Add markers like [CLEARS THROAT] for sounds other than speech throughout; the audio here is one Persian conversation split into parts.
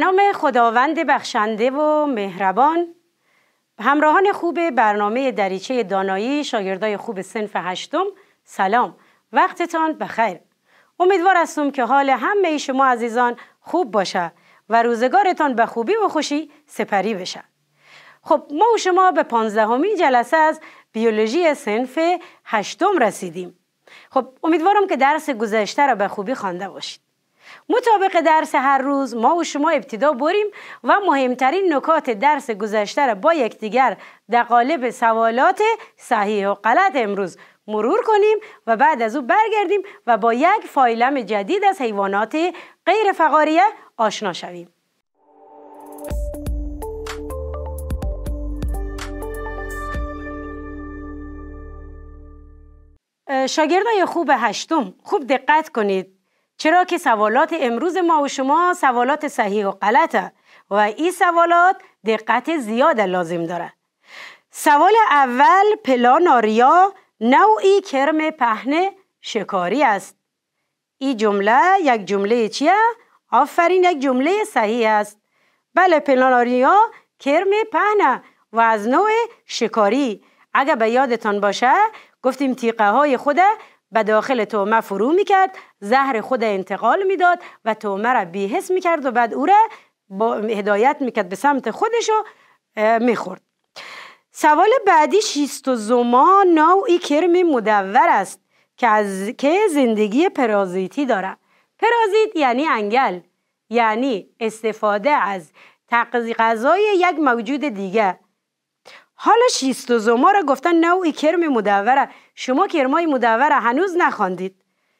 نام خداوند بخشنده و مهربان همراهان خوب برنامه دریچه دانایی شاگردای خوب سنف هشتم سلام وقتتان بخیر امیدوار هستم که حال همه شما عزیزان خوب باشه و روزگارتان به خوبی و خوشی سپری بشه خب ما و شما به پانزدهمین جلسه از بیولوژی سنف هشتم رسیدیم خب امیدوارم که درس گذشته را به خوبی خوانده باشید مطابق درس هر روز ما و شما ابتدا بریم و مهمترین نکات درس گذشته را با یکدیگر در قالب سوالات صحیح و غلط امروز مرور کنیم و بعد از او برگردیم و با یک فایلم جدید از حیوانات غیر فقاریه آشنا شویم. شاگردای خوب هشتم خوب دقت کنید چرا که سوالات امروز ما و شما سوالات صحیح و غلطه و این سوالات دقت زیاد لازم داره سوال اول پلاناریا نوعی کرم پهنه شکاری است این جمله یک جمله چیه؟ آفرین یک جمله صحیح است بله پلاناریا کرم پهنه و از نوع شکاری اگر به یادتان باشه گفتیم تیقه های خوده به داخل تومه فرو میکرد زهر خود انتقال میداد و تومه را بیهس میکرد و بعد او را با هدایت میکرد به سمت خودش میخورد سوال بعدی زما نوعی کرم مدور است که, از... که زندگی پرازیتی دارد پرازیت یعنی انگل یعنی استفاده از تقضی غذای یک موجود دیگه حالا زما را گفتن نوعی کرم مدوره شما کرمای مدوره هنوز نخواندید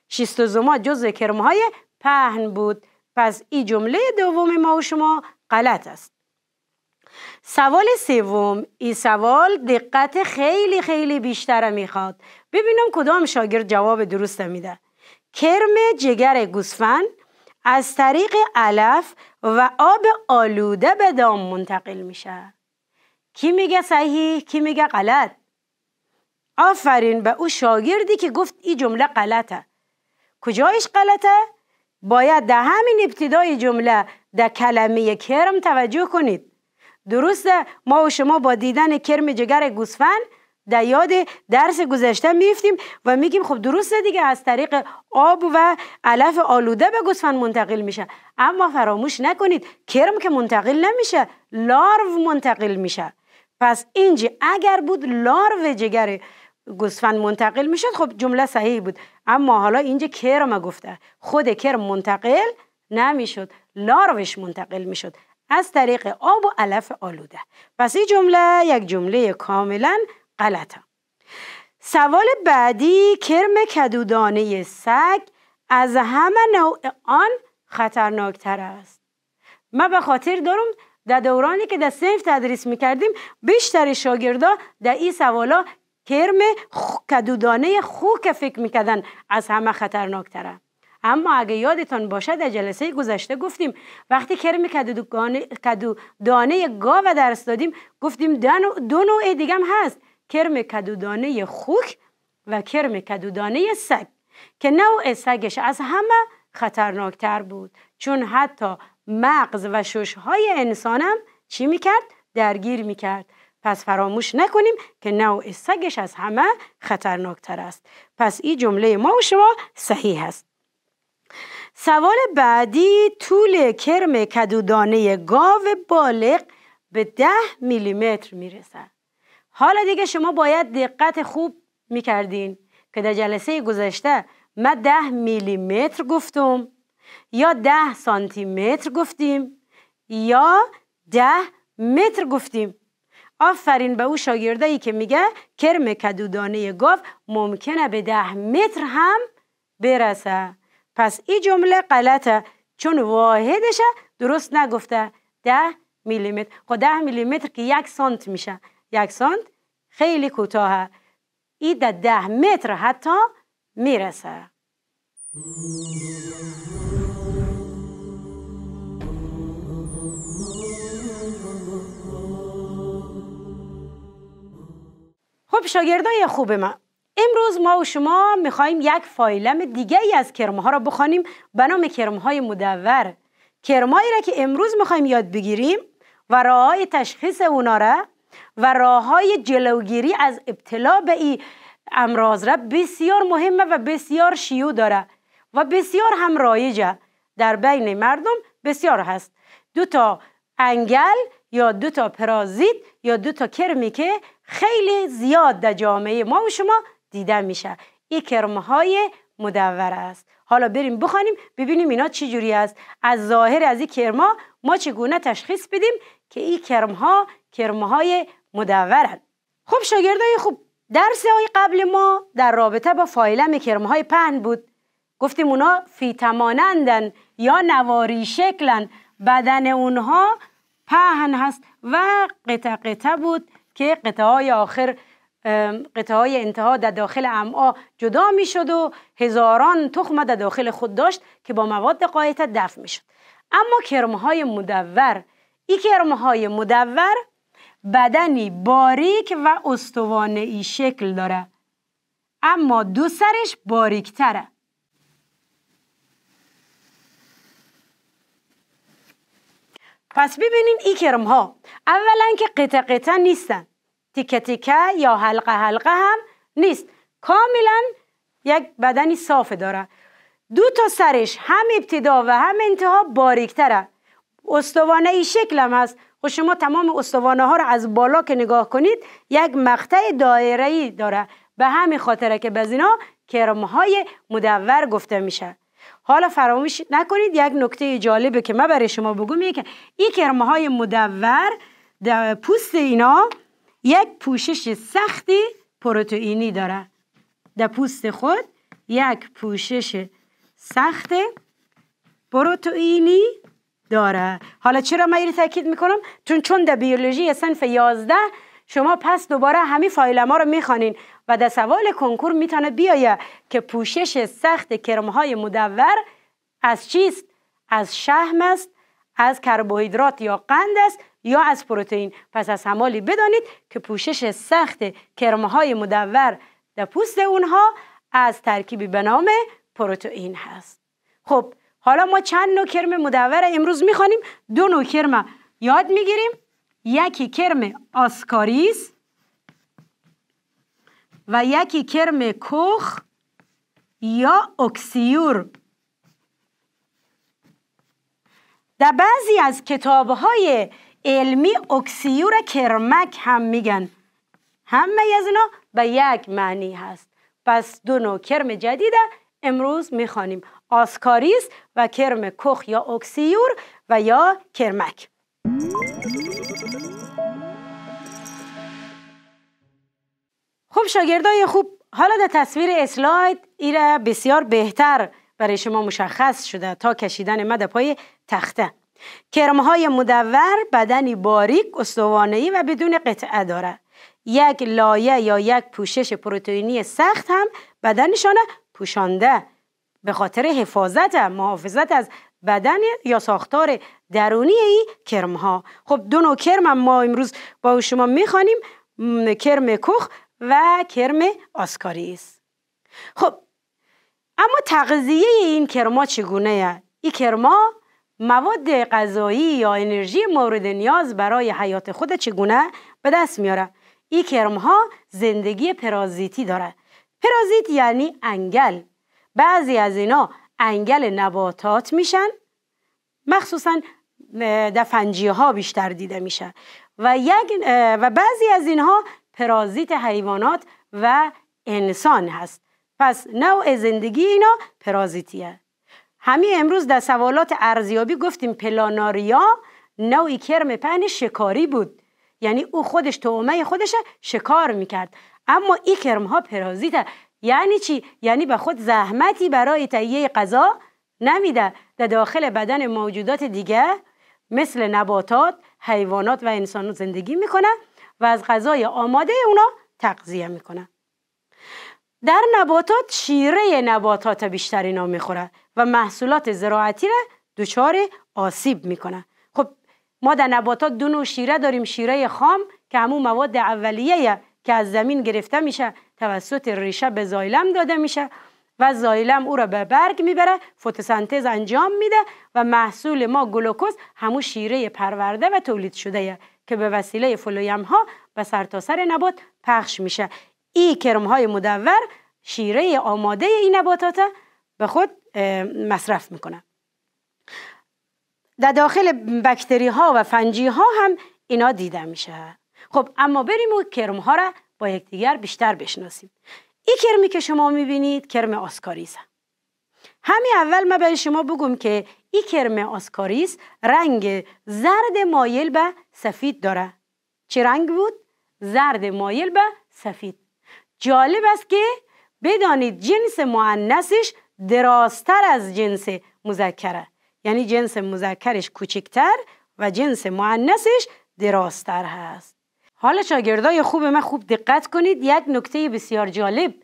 شیستوزوما جزو کرمهای پهن بود پس این جمله دوم ما و شما غلط است سوال سوم این سوال دقت خیلی خیلی بیشتر میخواد ببینم کدام شاگرد جواب درست میده کرم جگر گوسفند از طریق علف و آب آلوده به دام منتقل میشه کی میگه صحیح کی میگه غلط آفرین به او شاگردی که گفت این جمله غلطه کجایش غلطه باید در همین ابتدای جمله در کلمه کرم توجه کنید درسته ما و شما با دیدن کرم جگر گوسفند در یاد درس گذشته میفتیم و میگیم خب درسته دیگه از طریق آب و علف آلوده به گوسفند منتقل میشه اما فراموش نکنید کرم که منتقل نمیشه لارو منتقل میشه پس اینجی اگر بود لارو جگر گوسفند منتقل میشد خب جمله صحیح بود اما حالا اینجا کرم گفته خود کرم منتقل نمیشد لاروش منتقل میشد از طریق آب و علف آلوده پس این جمله یک جمله کاملا غلطه سوال بعدی کرم کدودانه سگ از همه نوع آن خطرناکتر است من به خاطر دارم در دورانی که در صنف تدریس میکردیم بیشتر شاگردا در این سوالا کرم کدودانه خوک فکر میکردن از همه خطرناکتره اما اگه یادتان باشه در جلسه گذشته گفتیم وقتی کرم کدودانه گاو درس دادیم گفتیم دو نوع دیگه هم هست کرم کدودانه خوک و کرم کدودانه سگ که نوع سگش از همه خطرناکتر بود چون حتی مغز و ششهای انسانم چی میکرد؟ درگیر میکرد پس فراموش نکنیم که نوع سگش از همه خطرناکتر است پس این جمله ما و شما صحیح است سوال بعدی طول کرم کدودانه گاو بالغ به ده میلیمتر میرسه حالا دیگه شما باید دقت خوب میکردین که در جلسه گذشته ما ده میلیمتر گفتم یا ده سانتی متر گفتیم یا ده متر گفتیم آفرین به او شاگرده ای که میگه کرم کدودانه گاو ممکنه به ده متر هم برسه پس این جمله غلطه چون واحدشه درست نگفته ده میلیمتر خب ده میلیمتر که یک سانت میشه یک سانت خیلی کوتاهه این ده, ده متر حتی میرسه خب شاگردای خوب من امروز ما و شما میخواییم یک فایلم دیگه ای از کرمه ها را بخوانیم به نام کرمه های مدور کرمایی را که امروز میخواییم یاد بگیریم و راه های تشخیص اونا را و راه های جلوگیری از ابتلا به این امراض را بسیار مهمه و بسیار شیو داره و بسیار هم رایجه در بین مردم بسیار هست دو تا انگل یا دو تا پرازیت یا دو تا کرمی که خیلی زیاد در جامعه ما و شما دیده میشه این کرمهای های مدور است حالا بریم بخوانیم ببینیم اینا چی جوری است از ظاهر از این کرما ما چگونه تشخیص بدیم که این کرمها ها مدورند های مدورن خب شاگردای خوب درس های قبل ما در رابطه با فایلم کرمهای های پهن بود گفتیم اونا فیتمانندن یا نواری شکلن بدن اونها پهن هست و قطع قطع بود که قطعه های آخر قطعه های انتها در داخل امعا جدا می شد و هزاران تخم در داخل خود داشت که با مواد قایت دفع می شد اما کرمه های مدور این کرمه های مدور بدنی باریک و استوانه ای شکل داره اما دو سرش باریکتره پس ببینیم این کرم ها اولا که قطع قطع نیستن تیکه تیکه یا حلقه حلقه هم نیست کاملا یک بدنی صاف داره دو تا سرش هم ابتدا و هم انتها باریکتره استوانه ای شکل هم هست و خب شما تمام استوانه ها رو از بالا که نگاه کنید یک مقطع دایره ای داره به همین خاطره که بزینا کرم های مدور گفته میشه حالا فراموش نکنید یک نکته جالبه که من برای شما بگم که این کرم های مدور پوست اینا یک پوشش سختی پروتئینی داره در پوست خود یک پوشش سخت پروتئینی داره حالا چرا من این تاکید میکنم چون چون در بیولوژی صنف 11 شما پس دوباره همین ما رو میخوانین و در سوال کنکور میتونه بیایه که پوشش سخت های مدور از چیست از شهم است از کربوهیدرات یا قند است یا از پروتئین پس از همالی بدانید که پوشش سخت کرمه های مدور در پوست اونها از ترکیبی به نام پروتئین هست خب حالا ما چند نوع کرم مدور امروز میخوانیم دو نوع کرم یاد میگیریم یکی کرم آسکاریز و یکی کرم کخ یا اکسیور در بعضی از کتابهای علمی اکسیور کرمک هم میگن همه از اینا به یک معنی هست پس دو نوع کرم جدید امروز میخوانیم آسکاریس و کرم کخ یا اکسیور و یا کرمک خب شاگردای خوب حالا در تصویر اسلاید ایره بسیار بهتر برای شما مشخص شده تا کشیدن مد پای تخته کرمهای مدور بدنی باریک استوانهی و بدون قطعه داره یک لایه یا یک پوشش پروتئینی سخت هم بدنشان پوشانده به خاطر حفاظت محافظت از بدن یا ساختار درونی ای کرم ها خب دو نوع کرم ما امروز با شما میخوانیم کرم کخ و کرم آسکاری خب اما تغذیه این کرما چگونه این کرما مواد غذایی یا انرژی مورد نیاز برای حیات خود چگونه به دست میاره این کرم زندگی پرازیتی داره پرازیت یعنی انگل بعضی از اینا انگل نباتات میشن مخصوصا دفنجی ها بیشتر دیده میشه و, و بعضی از اینها پرازیت حیوانات و انسان هست پس نوع زندگی اینا پرازیتیه همین امروز در سوالات ارزیابی گفتیم پلاناریا نوعی کرم پهن شکاری بود یعنی او خودش تومه خودش شکار میکرد اما ای کرم ها پرازیته یعنی چی؟ یعنی به خود زحمتی برای تهیه غذا نمیده در داخل بدن موجودات دیگه مثل نباتات، حیوانات و انسانات زندگی میکنه و از غذای آماده اونا تقضیه میکنه در نباتات شیره نباتات بیشتر اینا میخوره و محصولات زراعتی را دچار آسیب میکنه خب ما در نباتات دو نوع شیره داریم شیره خام که همون مواد اولیه که از زمین گرفته میشه توسط ریشه به زایلم داده میشه و زایلم او را به برگ میبره فتوسنتز انجام میده و محصول ما گلوکوز همون شیره پرورده و تولید شده که به وسیله فلویم ها به سرتاسر سر نبات پخش میشه ای کرم های مدور شیره آماده این نباتات به خود مصرف میکنن در داخل بکتری ها و فنجی ها هم اینا دیده میشه خب اما بریم و کرم ها را با یکدیگر بیشتر بشناسیم این کرمی که شما میبینید کرم آسکاریس همین اول من برای شما بگم که این کرم آسکاریس رنگ زرد مایل به سفید داره چه رنگ بود؟ زرد مایل به سفید جالب است که بدانید جنس معنسش درازتر از جنس مذکره یعنی جنس مذکرش کوچکتر و جنس معنسش درازتر هست حالا شاگردای خوب من خوب دقت کنید یک نکته بسیار جالب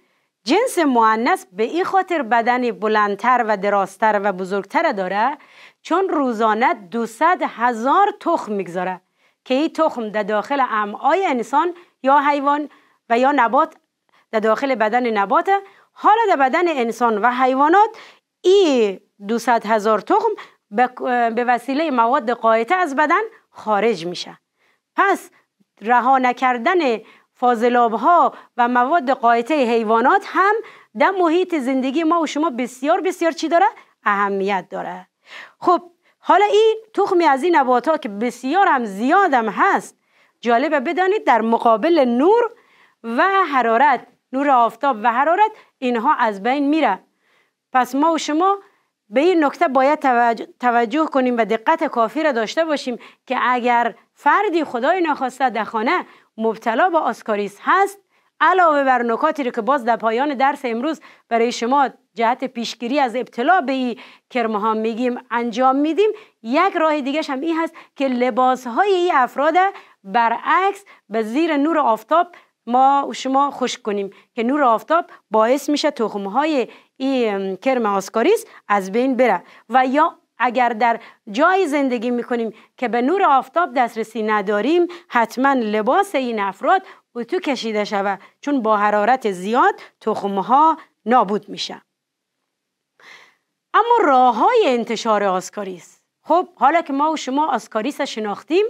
جنس معنس به این خاطر بدن بلندتر و درازتر و بزرگتر داره چون روزانه 200 هزار تخم میگذاره که این تخم در داخل امعای انسان یا حیوان و یا نبات در داخل بدن نباته حالا در بدن انسان و حیوانات این 200 هزار تخم به وسیله مواد قایته از بدن خارج میشه پس رها نکردن فاضلاب ها و مواد قایته حیوانات هم در محیط زندگی ما و شما بسیار بسیار چی داره اهمیت داره خب حالا این تخمی از این ها که بسیار هم زیاد هم هست جالبه بدانید در مقابل نور و حرارت نور آفتاب و حرارت اینها از بین میره پس ما و شما به این نکته باید توجه, کنیم و دقت کافی را داشته باشیم که اگر فردی خدای نخواسته در خانه مبتلا به آسکاریس هست علاوه بر نکاتی رو که باز در پایان درس امروز برای شما جهت پیشگیری از ابتلا به این کرمه ها میگیم انجام میدیم یک راه دیگه هم این هست که لباس های این افراد برعکس به زیر نور آفتاب ما و شما خشک کنیم که نور آفتاب باعث میشه تخم های این کرم آسکاریس از بین بره و یا اگر در جای زندگی میکنیم که به نور آفتاب دسترسی نداریم حتما لباس این افراد اتو کشیده شود چون با حرارت زیاد تخم ها نابود میشه اما راه های انتشار آسکاریس خب حالا که ما و شما آسکاریس شناختیم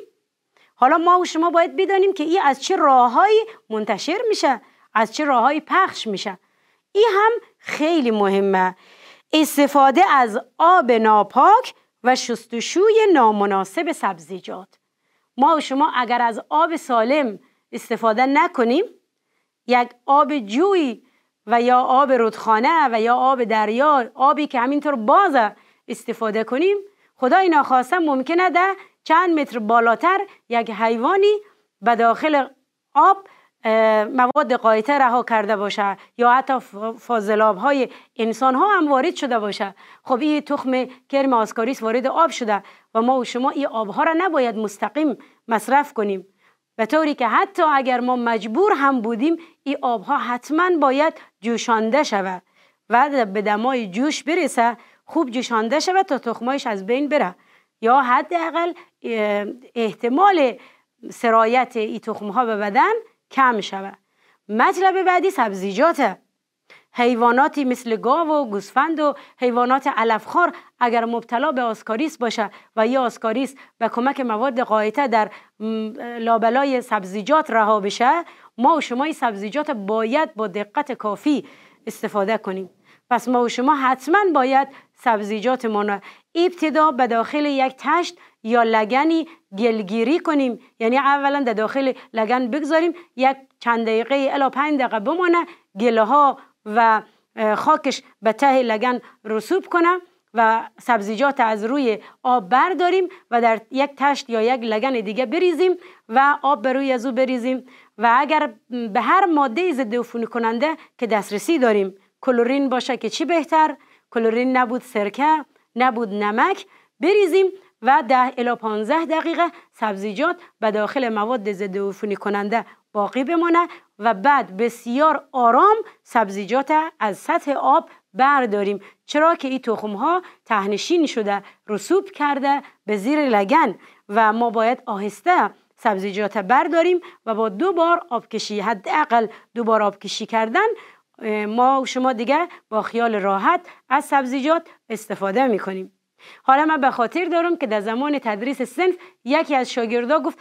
حالا ما و شما باید بدانیم که این از چه راههایی منتشر میشه از چه راههایی پخش میشه این هم خیلی مهمه استفاده از آب ناپاک و شستشوی نامناسب سبزیجات ما و شما اگر از آب سالم استفاده نکنیم یک آب جوی و یا آب رودخانه و یا آب دریا آبی که همینطور باز استفاده کنیم خدای ناخواسته ممکنه در چند متر بالاتر یک حیوانی به داخل آب مواد قایته رها کرده باشه یا حتی فاضلاب های انسان ها هم وارد شده باشه خب این تخم کرم آسکاریس وارد آب شده و ما و شما این آب ها را نباید مستقیم مصرف کنیم به طوری که حتی اگر ما مجبور هم بودیم این آب ها حتما باید جوشانده شود و به دمای جوش برسه خوب جوشانده شود تا تخمایش از بین بره یا حداقل احتمال سرایت ای تخم ها به بدن کم شود مطلب بعدی سبزیجات، حیواناتی مثل گاو و گوسفند و حیوانات علفخوار اگر مبتلا به آسکاریس باشه و یا آسکاریس به کمک مواد قایته در لابلای سبزیجات رها بشه ما و شما این سبزیجات باید با دقت کافی استفاده کنیم پس ما و شما حتما باید سبزیجات ما ابتدا به داخل یک تشت یا لگنی گلگیری کنیم یعنی اولا در داخل لگن بگذاریم یک چند دقیقه الا پنج دقیقه بمانه گله ها و خاکش به ته لگن رسوب کنه و سبزیجات از روی آب برداریم و در یک تشت یا یک لگن دیگه بریزیم و آب به روی از او بریزیم و اگر به هر ماده ضد عفونی کننده که دسترسی داریم کلورین باشه که چی بهتر کلورین نبود سرکه نبود نمک بریزیم و ده الی 15 دقیقه سبزیجات به داخل مواد ضد عفونی کننده باقی بمانه و بعد بسیار آرام سبزیجات از سطح آب برداریم چرا که این تخم ها تهنشین شده رسوب کرده به زیر لگن و ما باید آهسته سبزیجات برداریم و با دو بار آبکشی حداقل دو بار آبکشی کردن ما و شما دیگه با خیال راحت از سبزیجات استفاده می حالا من به خاطر دارم که در زمان تدریس سنف یکی از شاگردا گفت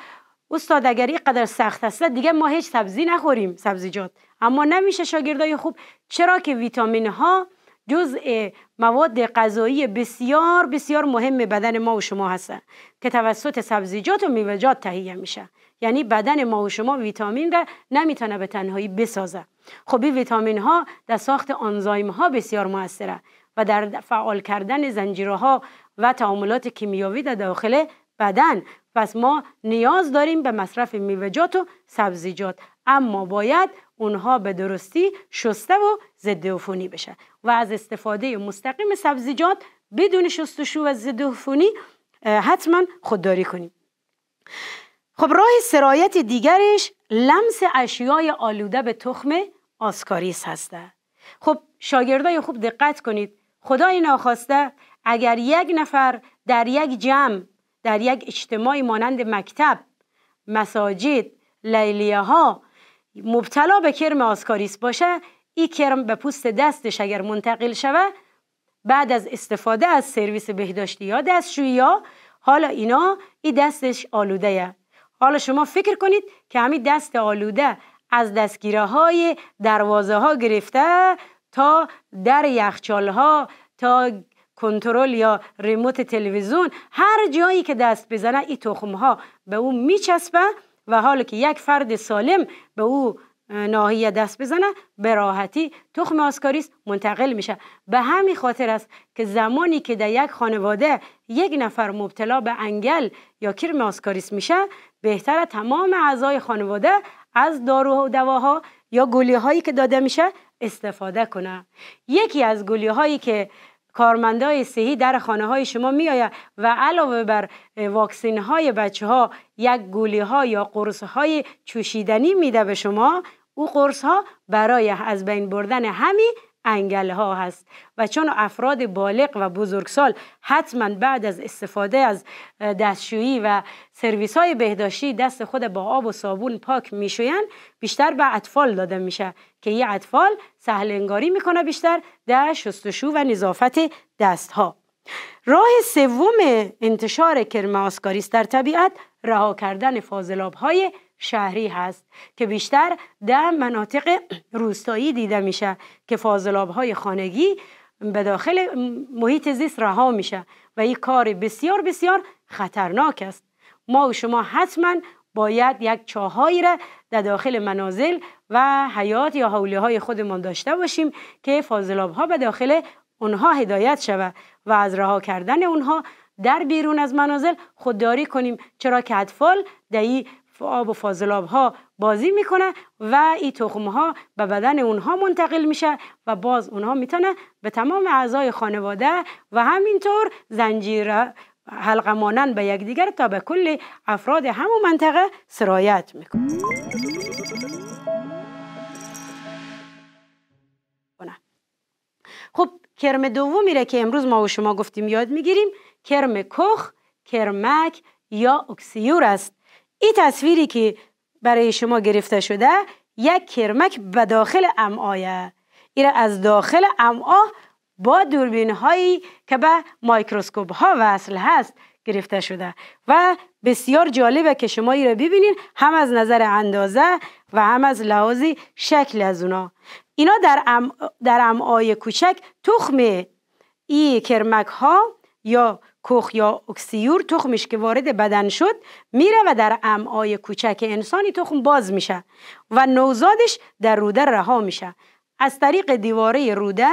استاد اگر اینقدر سخت است دیگه ما هیچ سبزی نخوریم سبزیجات اما نمیشه شاگردای خوب چرا که ویتامین ها جزء مواد غذایی بسیار بسیار مهم بدن ما و شما هستن که توسط سبزیجات و میوه‌جات تهیه میشه یعنی بدن ما و شما ویتامین را نمیتونه به تنهایی بسازه خب این ویتامین ها در ساخت آنزایم ها بسیار موثره و در فعال کردن ها و تعاملات کیمیاوی در داخل بدن پس ما نیاز داریم به مصرف میوه‌جات و سبزیجات اما باید اونها به درستی شسته و ضد عفونی بشه و از استفاده مستقیم سبزیجات بدون شستشو و ضد عفونی حتما خودداری کنیم خب راه سرایت دیگرش لمس اشیای آلوده به تخم آسکاریس هسته خب شاگردای خوب دقت کنید خدای ناخواسته اگر یک نفر در یک جمع در یک اجتماعی مانند مکتب مساجد لیلیه ها مبتلا به کرم آسکاریس باشه این کرم به پوست دستش اگر منتقل شوه بعد از استفاده از سرویس بهداشتی یا دستشویی ها حالا اینا این دستش آلوده حالا شما فکر کنید که همین دست آلوده از دستگیره های دروازه ها گرفته تا در یخچال ها تا کنترل یا ریموت تلویزیون هر جایی که دست بزنه این تخم ها به او میچسبه و حالا که یک فرد سالم به او ناحیه دست بزنه به راحتی تخم آسکاریس منتقل میشه به همین خاطر است که زمانی که در یک خانواده یک نفر مبتلا به انگل یا کرم آسکاریس میشه بهتر تمام اعضای خانواده از دارو و دواها یا گولی هایی که داده میشه استفاده کنه یکی از گولی هایی که کارمندای صحی در خانه های شما میآید و علاوه بر واکسین های بچه ها یک گولی ها یا قرص های چوشیدنی میده به شما او قرص ها برای از بین بردن همین انگل ها هست و چون افراد بالغ و بزرگسال حتما بعد از استفاده از دستشویی و سرویس های بهداشتی دست خود با آب و صابون پاک میشویند بیشتر به اطفال داده میشه که یه اطفال سهل انگاری میکنه بیشتر در شستشو و نظافت دست ها راه سوم انتشار کرم آسکاریس در طبیعت رها کردن فاضلاب های شهری هست که بیشتر در مناطق روستایی دیده میشه که فاضلاب های خانگی به داخل محیط زیست رها میشه و این کار بسیار بسیار خطرناک است ما و شما حتما باید یک چاهایی را در داخل منازل و حیات یا حوله های خودمان داشته باشیم که فاضلاب ها به داخل اونها هدایت شود و از رها کردن اونها در بیرون از منازل خودداری کنیم چرا که اطفال در این آب و فاضلاب ها بازی میکنه و این تخم ها به بدن اونها منتقل میشه و باز اونها میتونه به تمام اعضای خانواده و همینطور زنجیر حلقه مانند به یکدیگر تا به کل افراد همون منطقه سرایت میکنه خب کرم دومی را که امروز ما و شما گفتیم یاد میگیریم کرم کخ کرمک یا اکسیور است این تصویری که برای شما گرفته شده یک کرمک به داخل امعایه ایره از داخل امعا با دوربین هایی که به مایکروسکوپ ها وصل هست گرفته شده و بسیار جالبه که شما ای را ببینید هم از نظر اندازه و هم از لحاظ شکل از اونا اینا در, در امعای کوچک تخم ای کرمک ها یا کخ یا اکسیور تخمش که وارد بدن شد میره و در امعای کوچک انسانی تخم باز میشه و نوزادش در روده رها میشه از طریق دیواره روده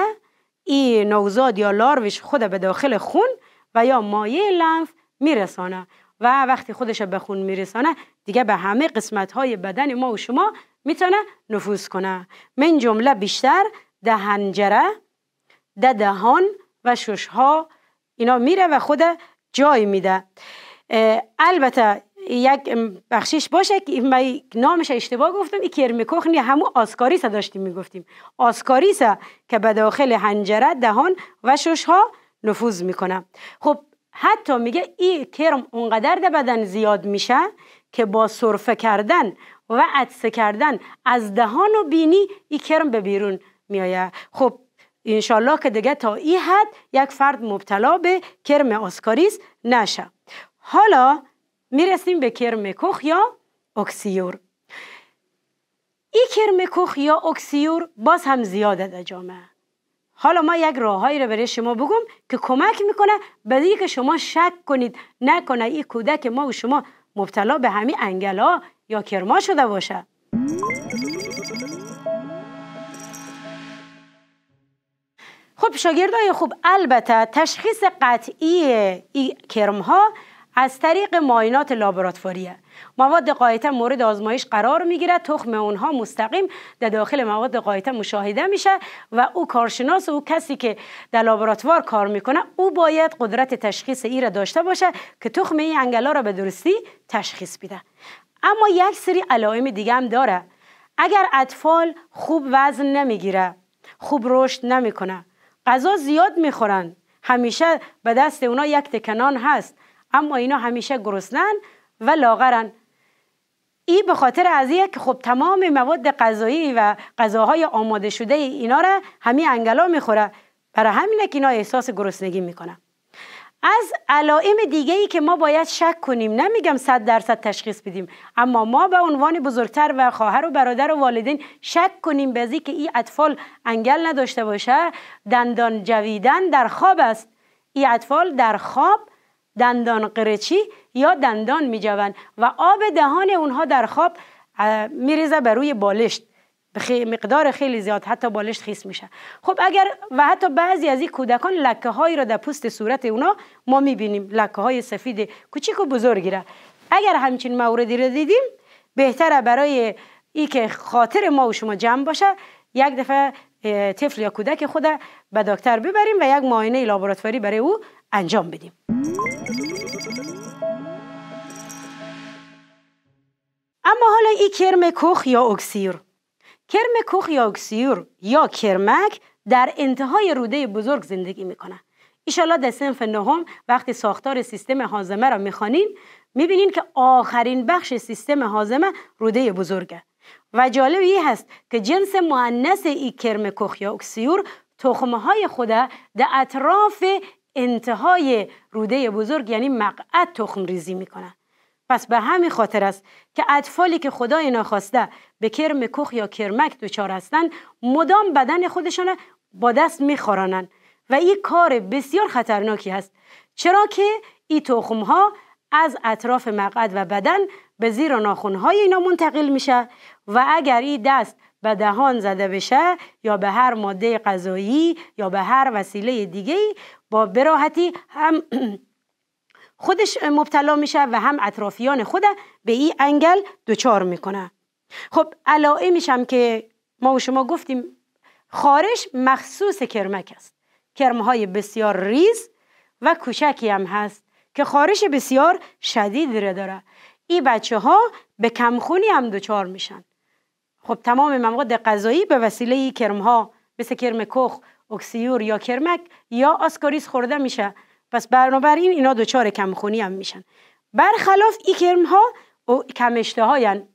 این نوزاد یا لاروش خود به داخل خون و یا مایه لنف میرسانه و وقتی خودش به خون میرسانه دیگه به همه قسمت های بدن ما و شما میتونه نفوذ کنه من جمله بیشتر دهنجره ده دهان و ششها اینا میره و خود جای میده البته یک بخشش باشه که ما نامش اشتباه گفتم این کرم کخنی همون آسکاریسا داشتیم میگفتیم آسکاریسا که به داخل حنجره دهان و شش ها نفوذ میکنه خب حتی میگه این کرم اونقدر در بدن زیاد میشه که با سرفه کردن و عدسه کردن از دهان و بینی این کرم به بیرون میآید خب انشالله که دیگه تا این حد یک فرد مبتلا به کرم آسکاریس نشه حالا میرسیم به کرم کخ یا اکسیور این کرم کخ یا اکسیور باز هم زیاده در جامعه حالا ما یک راههایی رو برای شما بگم که کمک میکنه به که شما شک کنید نکنه این کودک ما و شما مبتلا به همین انگلا یا کرما شده باشه خب شاگردای خوب البته تشخیص قطعی ای کرم ها از طریق ماینات لابراتواریه مواد قایته مورد آزمایش قرار میگیره تخم اونها مستقیم در داخل مواد قایته مشاهده میشه و او کارشناس او کسی که در لابراتوار کار میکنه او باید قدرت تشخیص ای را داشته باشه که تخم این انگلا را به درستی تشخیص بده اما یک سری علائم دیگه هم داره اگر اطفال خوب وزن نمیگیره خوب رشد نمیکنه غذا زیاد میخورن همیشه به دست اونا یک تکنان هست اما اینا همیشه گرسنن و لاغرن ای به خاطر از که خب تمام مواد غذایی و غذاهای آماده شده اینا را همین انگلا میخوره برای همینه که اینا احساس گرسنگی میکنن از علائم دیگه ای که ما باید شک کنیم نمیگم صد درصد تشخیص بدیم اما ما به عنوان بزرگتر و خواهر و برادر و والدین شک کنیم به که این اطفال انگل نداشته باشه دندان جویدن در خواب است این اطفال در خواب دندان قرچی یا دندان میجوند و آب دهان اونها در خواب میریزه بر روی بالشت به مقدار خیلی زیاد حتی بالشت خیس میشه خب اگر و حتی بعضی از این کودکان لکه هایی را در پوست صورت اونا ما میبینیم لکه های سفید کوچیک و بزرگی اگر همچین موردی را دیدیم بهتره برای ای که خاطر ما و شما جمع باشه یک دفعه طفل یا کودک خود به دکتر ببریم و یک معاینه لابراتواری برای او انجام بدیم اما حالا این کرم کخ یا اکسیر کرم کوخ یا اکسیور یا کرمک در انتهای روده بزرگ زندگی میکنه. ایشالله در سنف نهم وقتی ساختار سیستم حازمه را میخوانیم میبینین که آخرین بخش سیستم حازمه روده بزرگه و جالب هست که جنس معنس ای کرم کوخ یا اکسیور تخمه های خوده در اطراف انتهای روده بزرگ یعنی مقعد تخم ریزی میکنه. پس به همین خاطر است که اطفالی که خدای ناخواسته به کرم کخ یا کرمک دچار هستند مدام بدن خودشان با دست میخورانند و این کار بسیار خطرناکی است چرا که این تخم ها از اطراف مقعد و بدن به زیر ناخن های اینا منتقل میشه و اگر این دست به دهان زده بشه یا به هر ماده غذایی یا به هر وسیله دیگه با براحتی هم [CLEARS THROAT] خودش مبتلا میشه و هم اطرافیان خود به این انگل دچار میکنه خب علائه میشم که ما و شما گفتیم خارش مخصوص کرمک است کرمهای بسیار ریز و کوچکی هم هست که خارش بسیار شدید را داره این بچه ها به کمخونی هم دچار میشن خب تمام مواد غذایی به وسیله کرم ها مثل کرم کخ اکسیور یا کرمک یا آسکاریس خورده میشه پس برنابراین اینا دوچار کمخونی هم میشن برخلاف ای کرم ها کمشته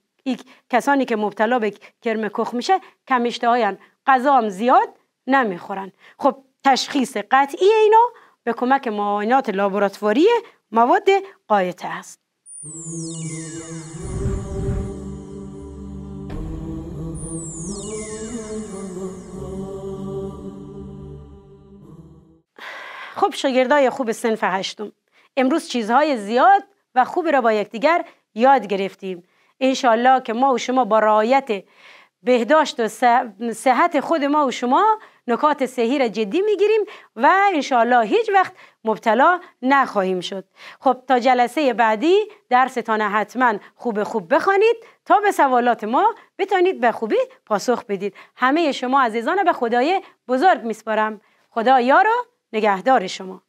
کسانی که مبتلا به کرم کخ میشه کمشته اشتهاین غذا هم زیاد نمیخورن خب تشخیص قطعی اینا به کمک معاینات لابراتواری مواد قایته است خب شاگردای خوب سنف هشتم امروز چیزهای زیاد و خوبی را با یکدیگر یاد گرفتیم انشالله که ما و شما با رعایت بهداشت و صحت خود ما و شما نکات صحی را جدی میگیریم و انشاءالله هیچ وقت مبتلا نخواهیم شد خب تا جلسه بعدی درستان حتما خوب خوب بخوانید تا به سوالات ما بتانید به خوبی پاسخ بدید همه شما عزیزان به خدای بزرگ میسپارم خدا یارو نگهدار شما